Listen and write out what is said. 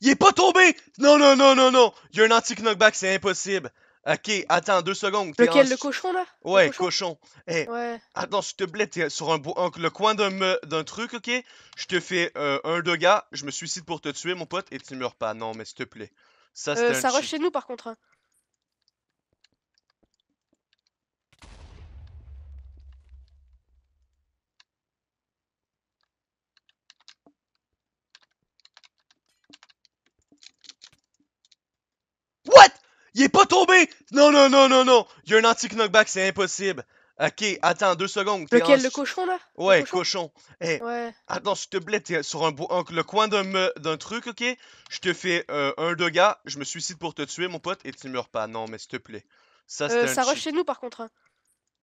Il est pas tombé! Non, non, non, non, non! Il y a un anti-knockback, c'est impossible! Ok, attends deux secondes. Lequel, le cochon là Ouais, le cochon. Eh. ouais. Attends, s'il te plaît, t'es sur un, le coin d'un truc, ok Je te fais euh, un de je me suicide pour te tuer, mon pote, et tu meurs pas. Non, mais s'il te plaît. Ça, euh, ça rush chez nous par contre. Hein. Il est pas tombé! Non, non, non, non, non! Il y a un anti-knockback, c'est impossible! Ok, attends deux secondes. Lequel, quel le cochon là? Ouais, cochon. Eh. ouais. Attends, s'il te plaît, t'es sur un, le coin d'un truc, ok? Je te fais euh, un dégât, je me suicide pour te tuer, mon pote, et tu meurs pas. Non, mais s'il te plaît. Ça, euh, ça rush chez nous par contre. Hein.